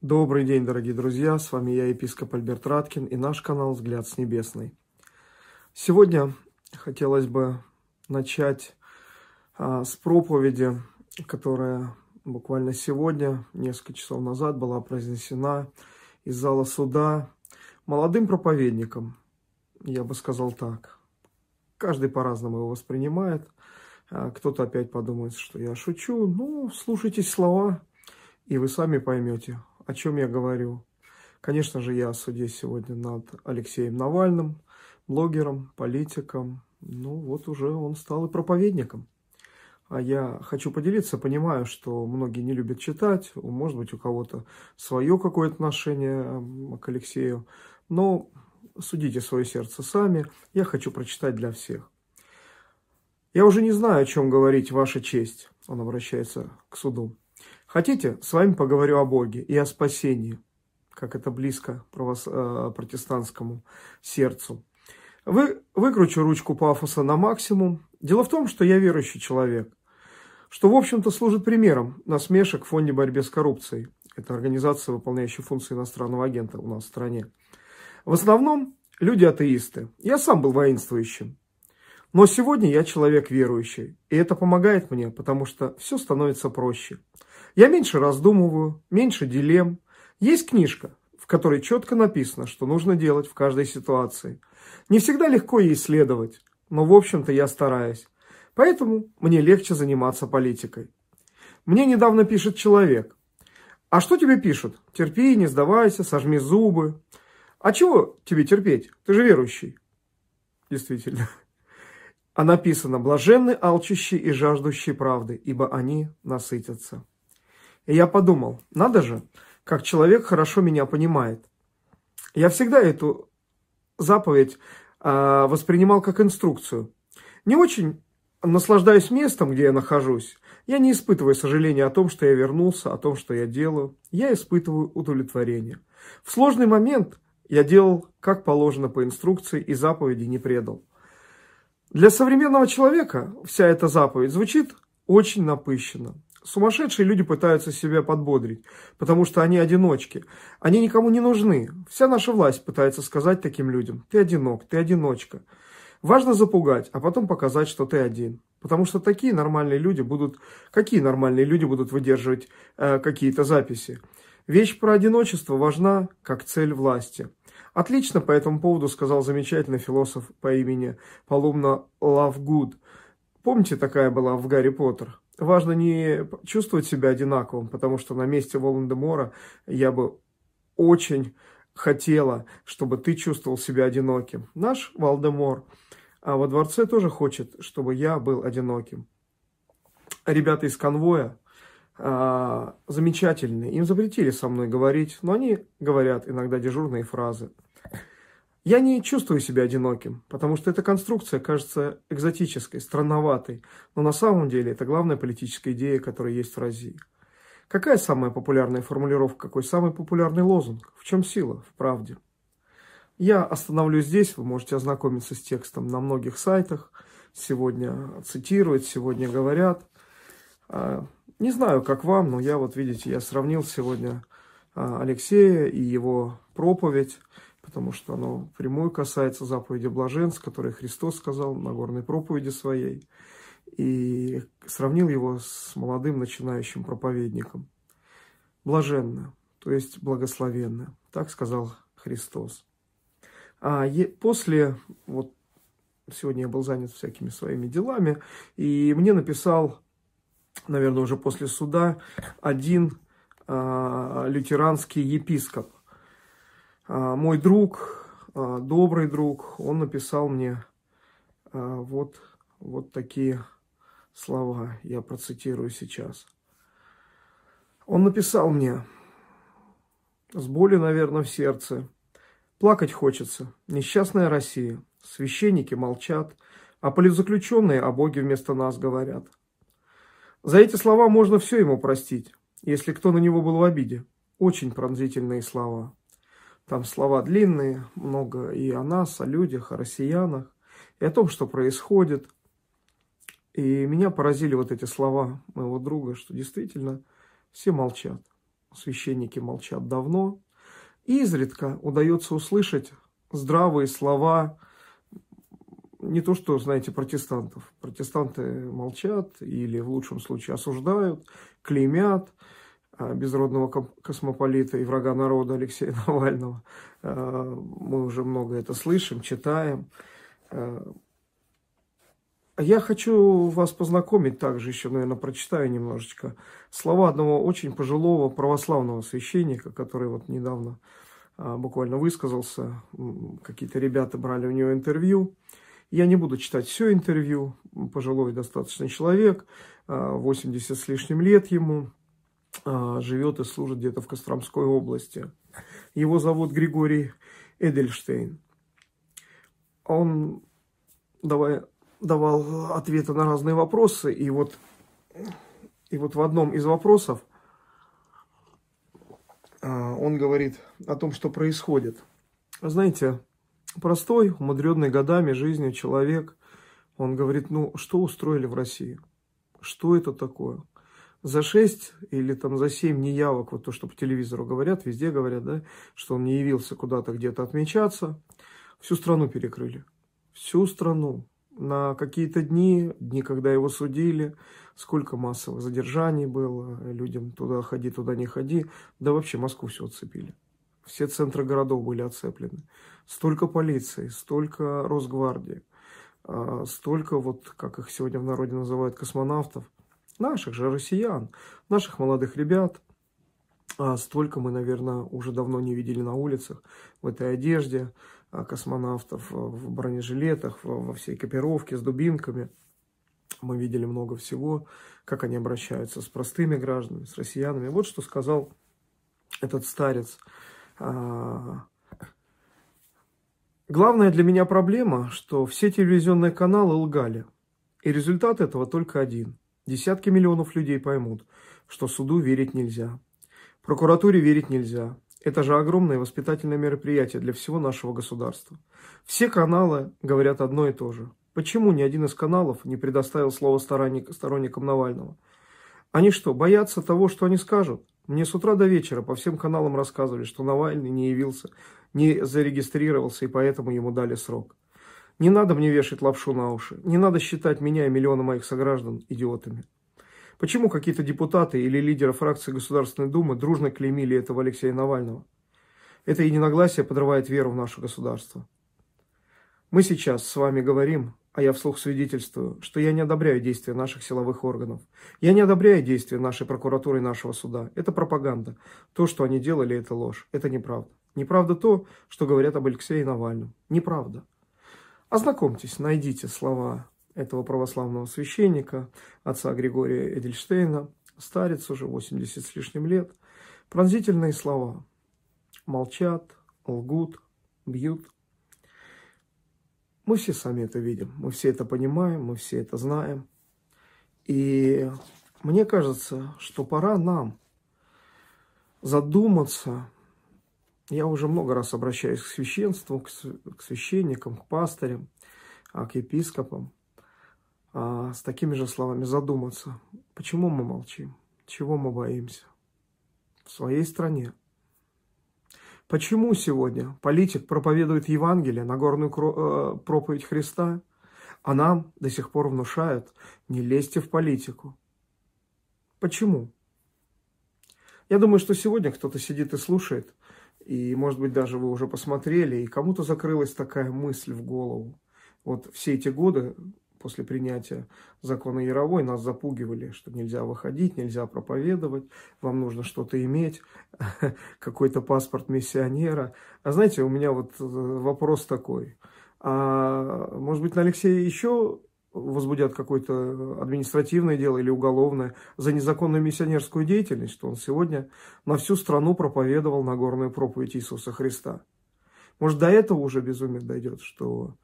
Добрый день, дорогие друзья! С вами я, епископ Альберт Раткин и наш канал «Взгляд с небесной». Сегодня хотелось бы начать а, с проповеди, которая буквально сегодня, несколько часов назад, была произнесена из зала суда молодым проповедником. Я бы сказал так. Каждый по-разному его воспринимает. А, кто-то опять подумает, что я шучу. Ну, слушайте слова, и вы сами поймете, о чем я говорю? Конечно же, я о суде сегодня над Алексеем Навальным, блогером, политиком. Ну, вот уже он стал и проповедником. А я хочу поделиться, понимаю, что многие не любят читать, может быть, у кого-то свое какое-то отношение к Алексею, но судите свое сердце сами, я хочу прочитать для всех. «Я уже не знаю, о чем говорить, Ваша честь», — он обращается к суду. Хотите, с вами поговорю о Боге и о спасении, как это близко правос... Э, протестантскому сердцу. Вы... Выкручу ручку пафоса на максимум. Дело в том, что я верующий человек, что, в общем-то, служит примером насмешек в фонде борьбы с коррупцией. Это организация, выполняющая функции иностранного агента у нас в стране. В основном люди атеисты. Я сам был воинствующим. Но сегодня я человек верующий, и это помогает мне, потому что все становится проще. Я меньше раздумываю, меньше дилем. Есть книжка, в которой четко написано, что нужно делать в каждой ситуации. Не всегда легко ей следовать, но в общем-то я стараюсь. Поэтому мне легче заниматься политикой. Мне недавно пишет человек. А что тебе пишут? Терпи, не сдавайся, сожми зубы. А чего тебе терпеть? Ты же верующий. Действительно. А написано, блаженны алчущие и жаждущие правды, ибо они насытятся. И я подумал, надо же, как человек хорошо меня понимает. Я всегда эту заповедь э, воспринимал как инструкцию. Не очень наслаждаюсь местом, где я нахожусь. Я не испытываю сожаления о том, что я вернулся, о том, что я делаю. Я испытываю удовлетворение. В сложный момент я делал, как положено по инструкции, и заповеди не предал. Для современного человека вся эта заповедь звучит очень напыщенно. Сумасшедшие люди пытаются себя подбодрить, потому что они одиночки. Они никому не нужны. Вся наша власть пытается сказать таким людям, ты одинок, ты одиночка. Важно запугать, а потом показать, что ты один. Потому что такие нормальные люди будут, какие нормальные люди будут выдерживать э, какие-то записи. Вещь про одиночество важна как цель власти. Отлично по этому поводу сказал замечательный философ по имени Палумна Лавгуд. Помните, такая была в «Гарри Поттер»? Важно не чувствовать себя одинаковым, потому что на месте Волан-де-Мора я бы очень хотела, чтобы ты чувствовал себя одиноким. Наш Волдемор а во дворце тоже хочет, чтобы я был одиноким. Ребята из конвоя а, замечательные. Им запретили со мной говорить, но они говорят иногда дежурные фразы. Я не чувствую себя одиноким, потому что эта конструкция кажется экзотической, странноватой, но на самом деле это главная политическая идея, которая есть в России. Какая самая популярная формулировка, какой самый популярный лозунг? В чем сила? В правде. Я остановлюсь здесь, вы можете ознакомиться с текстом на многих сайтах. Сегодня цитируют, сегодня говорят. А, не знаю, как вам, но я вот, видите, я сравнил сегодня а, Алексея и его проповедь, потому что оно прямую касается заповеди блаженств, которые Христос сказал на горной проповеди своей, и сравнил его с молодым начинающим проповедником. Блаженно, то есть благословенно, так сказал Христос. А после, вот сегодня я был занят всякими своими делами, и мне написал наверное, уже после суда, один э, лютеранский епископ. Э, мой друг, э, добрый друг, он написал мне э, вот, вот такие слова, я процитирую сейчас. Он написал мне с болью, наверное, в сердце. Плакать хочется. Несчастная Россия. Священники молчат, а политзаключенные о Боге вместо нас говорят – за эти слова можно все ему простить, если кто на него был в обиде. Очень пронзительные слова. Там слова длинные, много и о нас, о людях, о россиянах, и о том, что происходит. И меня поразили вот эти слова моего друга, что действительно все молчат. Священники молчат давно. И изредка удается услышать здравые слова, не то что, знаете, протестантов, протестанты молчат или в лучшем случае осуждают, клеймят а, безродного космополита и врага народа Алексея Навального. А, мы уже много это слышим, читаем. А, я хочу вас познакомить также, еще, наверное, прочитаю немножечко, слова одного очень пожилого православного священника, который вот недавно буквально высказался. Какие-то ребята брали у него интервью. Я не буду читать все интервью, пожилой достаточно человек, 80 а, с лишним лет ему, а, живет и служит где-то в Костромской области. Его зовут Григорий Эдельштейн. Он давай, давал ответы на разные вопросы, и вот, и вот в одном из вопросов а, он говорит о том, что происходит. Знаете, Простой, умудренный годами жизнью человек, он говорит, ну, что устроили в России? Что это такое? За шесть или там за семь неявок, вот то, что по телевизору говорят, везде говорят, да, что он не явился куда-то где-то отмечаться, всю страну перекрыли. Всю страну на какие-то дни, дни, когда его судили, сколько массовых задержаний было, людям туда ходи, туда не ходи, да вообще Москву все отцепили. Все центры городов были оцеплены. Столько полиции, столько Росгвардии, а, столько, вот как их сегодня в народе называют, космонавтов. Наших же россиян, наших молодых ребят. А, столько мы, наверное, уже давно не видели на улицах в этой одежде а, космонавтов, в бронежилетах, во всей копировке с дубинками. Мы видели много всего, как они обращаются с простыми гражданами, с россиянами. Вот что сказал этот старец а, главная для меня проблема, что все телевизионные каналы лгали. И результат этого только один. Десятки миллионов людей поймут, что суду верить нельзя. Прокуратуре верить нельзя. Это же огромное воспитательное мероприятие для всего нашего государства. Все каналы говорят одно и то же. Почему ни один из каналов не предоставил слово сторонникам Навального? Они что, боятся того, что они скажут? Мне с утра до вечера по всем каналам рассказывали, что Навальный не явился, не зарегистрировался, и поэтому ему дали срок. Не надо мне вешать лапшу на уши. Не надо считать меня и миллионы моих сограждан идиотами. Почему какие-то депутаты или лидеры фракции Государственной Думы дружно клеймили этого Алексея Навального? Это единогласие подрывает веру в наше государство. Мы сейчас с вами говорим а я вслух свидетельствую, что я не одобряю действия наших силовых органов. Я не одобряю действия нашей прокуратуры и нашего суда. Это пропаганда. То, что они делали, это ложь. Это неправда. Неправда то, что говорят об Алексее Навальном. Неправда. Ознакомьтесь, найдите слова этого православного священника, отца Григория Эдельштейна, старец уже 80 с лишним лет. Пронзительные слова. Молчат, лгут, бьют, мы все сами это видим, мы все это понимаем, мы все это знаем. И мне кажется, что пора нам задуматься. Я уже много раз обращаюсь к священству, к священникам, к пастырям, а, к епископам а, с такими же словами задуматься, почему мы молчим, чего мы боимся в своей стране, Почему сегодня политик проповедует Евангелие, Нагорную э, проповедь Христа, а нам до сих пор внушают, не лезьте в политику? Почему? Я думаю, что сегодня кто-то сидит и слушает, и, может быть, даже вы уже посмотрели, и кому-то закрылась такая мысль в голову. Вот все эти годы после принятия закона Яровой нас запугивали, что нельзя выходить, нельзя проповедовать, вам нужно что-то иметь, какой-то паспорт миссионера. А знаете, у меня вот э, вопрос такой. А, может быть, на Алексея еще возбудят какое-то административное дело или уголовное за незаконную миссионерскую деятельность, что он сегодня на всю страну проповедовал Нагорную проповедь Иисуса Христа. Может, до этого уже безумие дойдет, что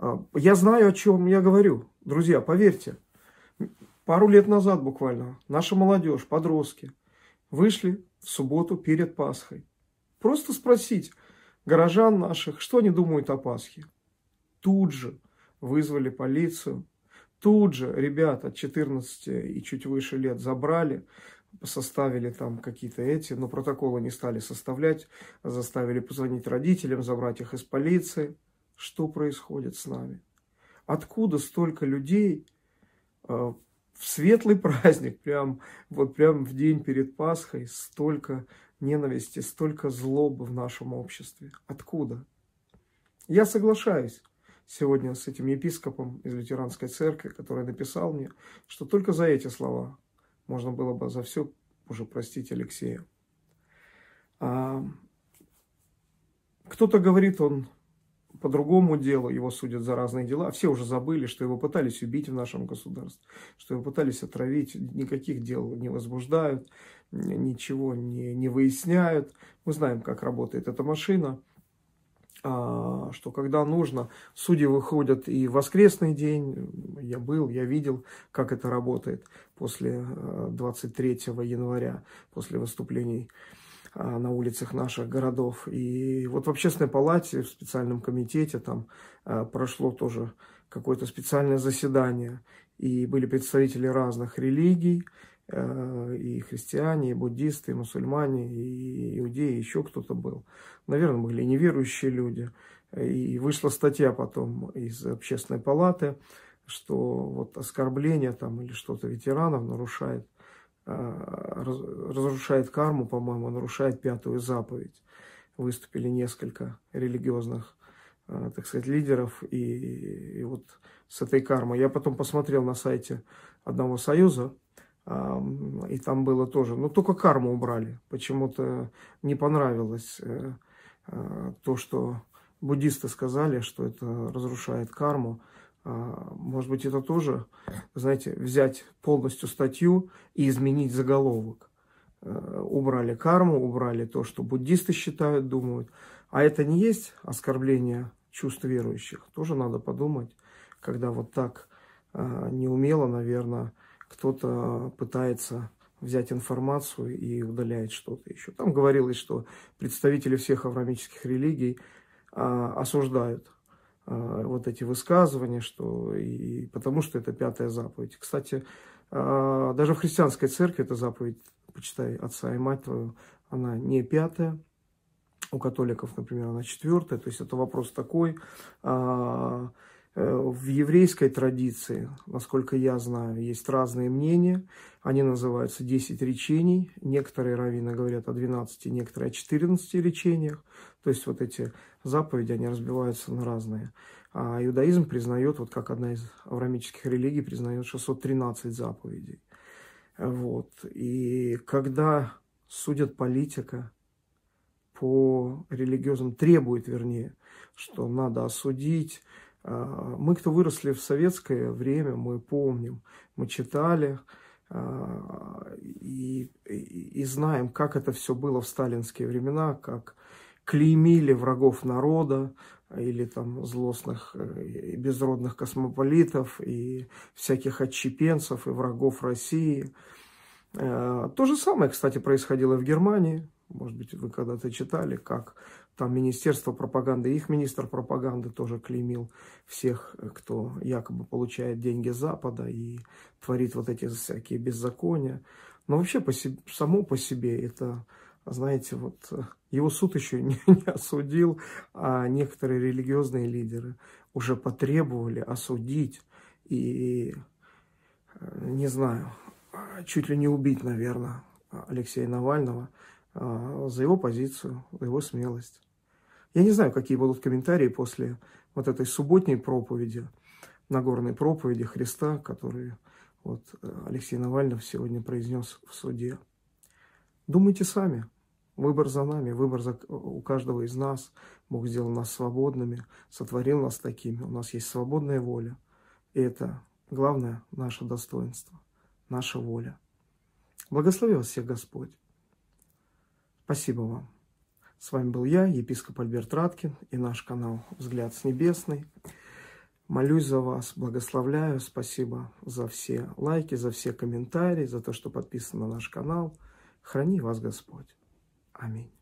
а, я знаю, о чем я говорю, друзья, поверьте. Пару лет назад буквально наша молодежь, подростки, вышли в субботу перед Пасхой. Просто спросить горожан наших, что они думают о Пасхе. Тут же вызвали полицию, тут же ребят от 14 и чуть выше лет забрали, составили там какие-то эти, но протоколы не стали составлять, заставили позвонить родителям, забрать их из полиции – что происходит с нами. Откуда столько людей э, в светлый праздник, прям, вот прям в день перед Пасхой, столько ненависти, столько злобы в нашем обществе? Откуда? Я соглашаюсь сегодня с этим епископом из лютеранской церкви, который написал мне, что только за эти слова можно было бы за все уже простить Алексея. А, кто-то говорит, он по другому делу, его судят за разные дела. А все уже забыли, что его пытались убить в нашем государстве, что его пытались отравить, никаких дел не возбуждают, ничего не, не выясняют. Мы знаем, как работает эта машина, а, что когда нужно, судьи выходят и в воскресный день. Я был, я видел, как это работает после 23 э, января, после выступлений а, на улицах наших городов. И вот в общественной палате, в специальном комитете там а, прошло тоже какое-то специальное заседание. И были представители разных религий, а, и христиане, и буддисты, и мусульмане, и иудеи, еще кто-то был. Наверное, были неверующие люди. И вышла статья потом из общественной палаты, что вот оскорбление там или что-то ветеранов нарушает – а, разрушает карму, по-моему, нарушает пятую заповедь. Выступили несколько религиозных, а, так сказать, лидеров. И, и вот с этой кармой. Я потом посмотрел на сайте одного союза, а, и там было тоже. Но ну, только карму убрали. Почему-то не понравилось э, то, что буддисты сказали, что это разрушает карму. А, может быть, это тоже, знаете, взять полностью статью и изменить заголовок. Э, убрали карму, убрали то, что буддисты считают, думают. А это не есть оскорбление чувств верующих. Тоже надо подумать, когда вот так а, неумело, наверное, кто-то пытается взять информацию и удаляет что-то еще. Там говорилось, что представители всех авраамических религий а, осуждают Э, вот эти высказывания, что и потому что это пятая заповедь. Кстати, а, даже в христианской церкви эта заповедь, почитай отца и мать твою, она не пятая. У католиков, например, она четвертая. То есть это вопрос такой а, Э, в еврейской традиции, насколько я знаю, есть разные мнения. Они называются 10 речений. Некоторые раввины говорят о 12, некоторые о 14 речениях. То есть вот эти заповеди, они разбиваются на разные. А иудаизм признает, вот как одна из аврамических религий, признает 613 заповедей. Вот. И когда судят политика, по религиозным требует, вернее, что надо осудить а, мы, кто выросли в советское время, мы помним, мы читали а, и, и, и знаем, как это все было в сталинские времена, как клеймили врагов народа а, или там злостных э, и безродных космополитов и всяких отчепенцев и врагов России. То же самое, кстати, происходило в Германии. Может быть, вы когда-то читали, как там Министерство пропаганды, их министр пропаганды тоже клеймил всех, э, кто якобы получает деньги Запада и творит вот эти всякие беззакония. Но вообще по себе, само по себе это, знаете, вот э, его суд еще не, не осудил, а некоторые религиозные лидеры уже потребовали осудить и, э, не знаю, а чуть ли не убить, наверное, Алексея Навального – а, за его позицию, за его смелость. Я не знаю, какие будут комментарии после вот этой субботней проповеди, Нагорной проповеди Христа, которую вот э, Алексей Навальный сегодня произнес в суде. Думайте сами. Выбор за нами, выбор за, у каждого из нас. Бог сделал нас свободными, сотворил нас такими. У нас есть свободная воля. И это главное наше достоинство, наша воля. Благослови вас всех Господь. Спасибо вам. С вами был я, епископ Альберт Раткин, и наш канал «Взгляд с небесный». Молюсь за вас, благословляю, спасибо за все лайки, за все комментарии, за то, что подписан на наш канал. Храни вас Господь. Аминь.